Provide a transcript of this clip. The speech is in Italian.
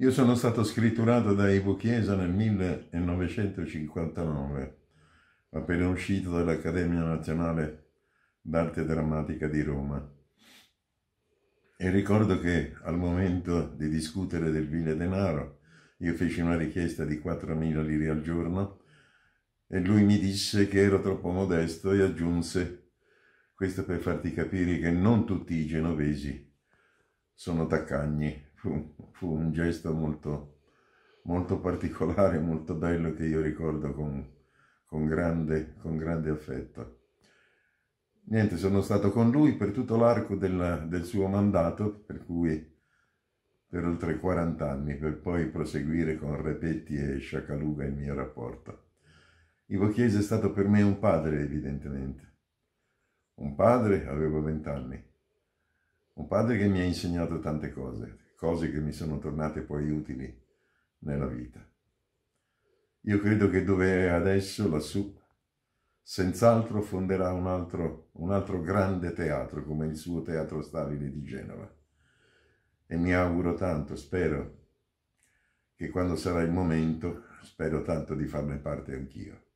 Io sono stato scritturato da Ivo Chiesa nel 1959, appena uscito dall'Accademia Nazionale d'Arte Drammatica di Roma. E ricordo che al momento di discutere del vile denaro, io feci una richiesta di 4.000 lire al giorno e lui mi disse che ero troppo modesto e aggiunse, questo per farti capire che non tutti i genovesi sono taccagni fu, fu un gesto molto, molto, particolare, molto bello che io ricordo con, con, grande, con grande affetto. Niente, sono stato con lui per tutto l'arco del, del suo mandato, per cui per oltre 40 anni, per poi proseguire con Repetti e Sciacaluga il mio rapporto. Ivo Chiesa è stato per me un padre, evidentemente. Un padre, avevo 20 anni. Un padre che mi ha insegnato tante cose, cose che mi sono tornate poi utili nella vita. Io credo che dove è adesso, lassù, senz'altro fonderà un altro, un altro grande teatro come il suo Teatro Stabile di Genova. E mi auguro tanto, spero, che quando sarà il momento, spero tanto di farne parte anch'io.